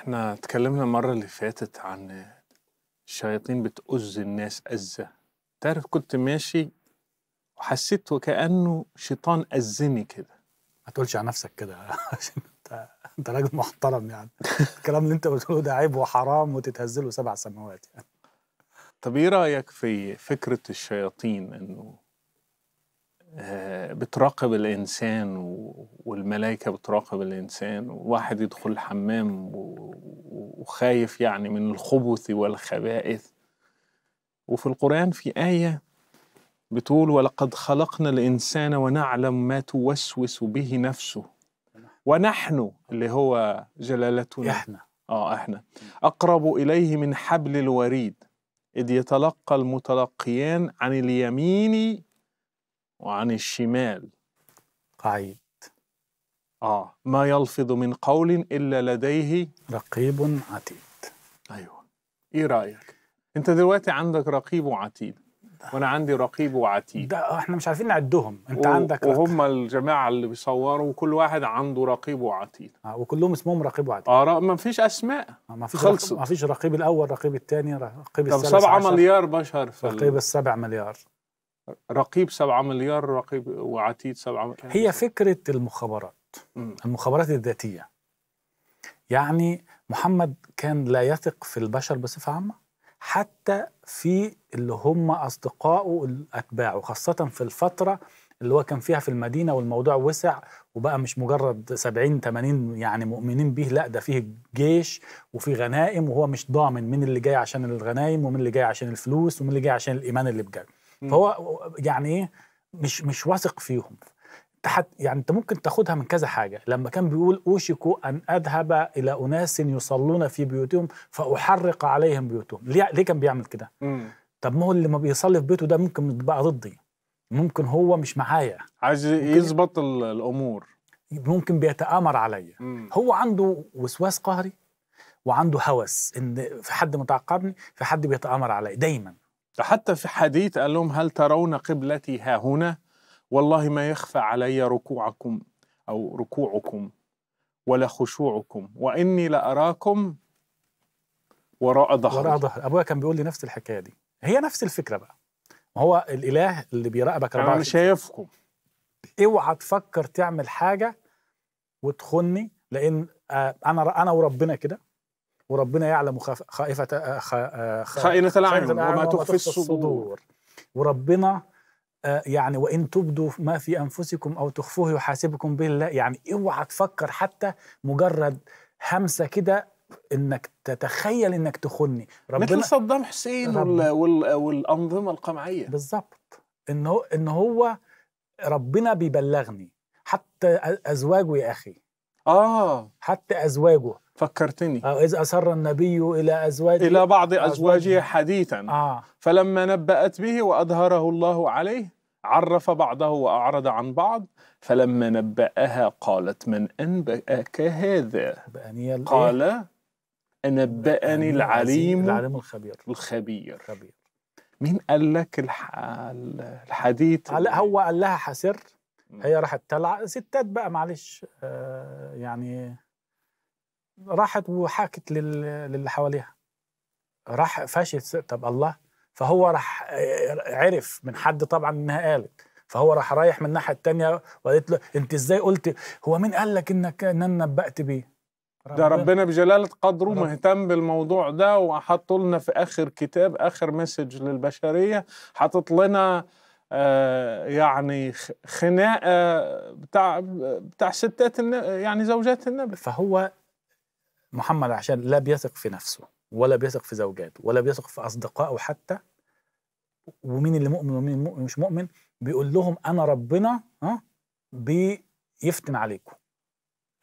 احنا اتكلمنا المرة اللي فاتت عن الشياطين بتؤذ الناس أزة تعرف كنت ماشي وحسيت وكأنه شيطان أذني كده ما تقولش على نفسك كده عشان انت انت راجل محترم يعني الكلام اللي انت بتقوله ده عيب وحرام وتتهزله سبع سماوات يعني طب ايه رأيك في فكرة الشياطين انه بتراقب الإنسان والملائكة بتراقب الإنسان وواحد يدخل الحمام وخايف يعني من الخبث والخبائث وفي القرآن في آية بتقول ولقد خلقنا الإنسان ونعلم ما توسوس به نفسه ونحن اللي هو جلالتنا احنا اه احنا اقرب اليه من حبل الوريد اذ يتلقى المتلقيان عن اليمين وعن الشمال قعيد آه ما يلفظ من قول إلا لديه رقيب عتيد أيوه إيه رأيك؟ أنت دلوقتي عندك رقيب وعتيد وانا عندي رقيب وعتيد ده احنا مش عارفين نعدهم انت و... عندك وهم الجماعه اللي بيصوروا وكل واحد عنده رقيب وعتيد آه وكلهم اسمهم رقيب وعتيد اه ما فيش اسماء آه ما فيش رقيب... رقيب رقيب رقيب الاول الثاني مليار بشر مليار رقيب 7 مليار رقيب وعتيد 7 مليار يعني هي فكره المخابرات م. المخابرات الذاتيه يعني محمد كان لا يثق في البشر بصفه عامه حتى في اللي هم اصدقائه الاتباعه خاصه في الفتره اللي هو كان فيها في المدينه والموضوع وسع وبقى مش مجرد 70 80 يعني مؤمنين به لا ده فيه جيش وفيه غنائم وهو مش ضامن مين اللي جاي عشان الغنائم ومين اللي جاي عشان الفلوس ومين اللي جاي عشان الايمان اللي بجد فهو يعني إيه، مش مش واثق فيهم تحت يعني انت ممكن تاخدها من كذا حاجه لما كان بيقول اوشك ان اذهب الى اناس يصلون في بيوتهم فاحرق عليهم بيوتهم ليه ليه كان بيعمل كده طب ما هو اللي ما بيصلي في بيته ده ممكن بقى ضدي ممكن هو مش معايا عايز يظبط الامور ممكن بيتامر عليا هو عنده وسواس قهري وعنده هوس ان في حد متعقبني في حد بيتامر عليا دايما فحتى في حديث قال لهم هل ترون قبلتي ها هنا والله ما يخفى علي ركوعكم أو ركوعكم ولا خشوعكم وإني لأراكم وراء ظهري وراء ظهري أبويا كان بيقول لي نفس الحكاية دي هي نفس الفكرة بقى ما هو الإله اللي بيراقبك أنا مش شايفكم اوعى تفكر تعمل حاجة وتخني لأن آه، أنا أنا وربنا كده وربنا يعلم آه، آه، خائفة خائنة الأعين وما تخفي الصدور وربنا آه، يعني وإن تبدوا ما في أنفسكم أو تخفوه يحاسبكم به الله يعني اوعى تفكر حتى مجرد همسة كده انك تتخيل انك تخني ربنا مثل صدام حسين ربنا وال والانظمه القمعيه بالظبط ان هو ان هو ربنا بيبلغني حتى ازواجه يا اخي اه حتى ازواجه فكرتني أو إذ أسر النبي إلى أزواجه إلى بعض أزواجه, أزواجه حديثا آه. فلما نبأت به وأظهره الله عليه عرف بعضه وأعرض عن بعض فلما نبأها قالت من أنبأك هذا إيه؟ قال أنبأني العليم العليم الخبير الخبير, الخبير. مين قال لك الحديث على هو قال لها حسر هي راحت تلعق ستات بقى معلش آه يعني راحت وحاكت للي حواليها راح فشت طب الله فهو راح عرف من حد طبعا انها قالت فهو راح رايح من الناحيه الثانيه وقالت له انت ازاي قلت هو مين قال لك انك ان انا نبأت بيه ده ربنا بجلاله قدره مهتم بالموضوع ده وحط لنا في اخر كتاب اخر مسج للبشريه حاطط لنا آه يعني خناقه بتاع بتاع ستات يعني زوجات النبي فهو محمد عشان لا بيثق في نفسه ولا بيثق في زوجاته ولا بيثق في أصدقائه حتى ومين اللي مؤمن ومين اللي مش مؤمن بيقول لهم أنا ربنا ها بيفتن عليكم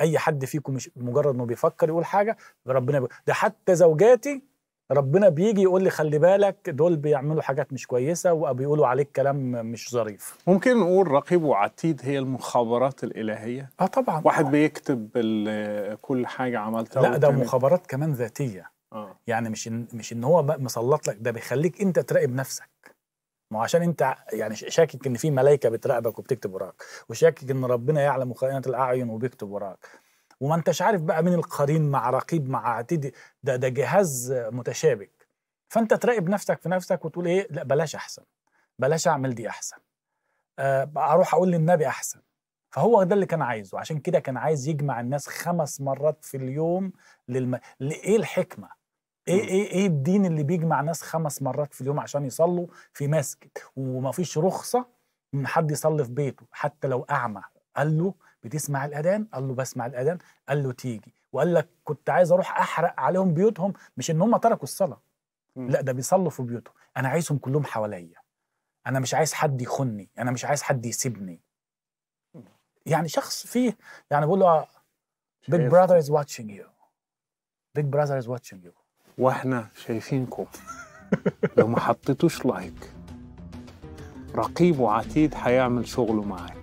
أي حد فيكم مش مجرد إنه بيفكر يقول حاجة ربنا بيقول. ده حتى زوجاتي ربنا بيجي يقول لي خلي بالك دول بيعملوا حاجات مش كويسه وبيقولوا عليك كلام مش ظريف ممكن نقول رقيب وعتيد هي المخابرات الالهيه اه طبعا واحد بيكتب كل حاجه عملتها لا ده مخابرات كمان ذاتيه آه. يعني مش إن مش ان هو مسلط لك ده بيخليك انت تراقب نفسك ما عشان انت يعني شاكك ان في ملائكه بتراقبك وبتكتب وراك وشاكك ان ربنا يعلم خائنه الاعين وبيكتب وراك وما انتش عارف بقى مين القرين مع رقيب مع اعتدي ده ده جهاز متشابك فانت تراقب نفسك في نفسك وتقول ايه لا بلاش احسن بلاش اعمل دي احسن أه اروح اقول للنبي احسن فهو ده اللي كان عايزه عشان كده كان عايز يجمع الناس خمس مرات في اليوم للم... ايه الحكمه ايه ايه ايه الدين اللي بيجمع ناس خمس مرات في اليوم عشان يصلوا في مسجد ومفيش رخصه ان حد يصلي في بيته حتى لو اعمى قال له بتسمع الأذان قال له بسمع الأذان قال له تيجي وقال لك كنت عايز أروح أحرق عليهم بيوتهم مش إن هم تركوا الصلاة لا ده بيصلوا في بيوتهم أنا عايزهم كلهم حواليا أنا مش عايز حد يخني أنا مش عايز حد يسيبني يعني شخص فيه يعني بقول له بيج براذر از واتشينج يو بيج براذر از واتشينج يو واحنا شايفينكم لو ما حطيتوش لايك رقيب وعتيد هيعمل شغله معاك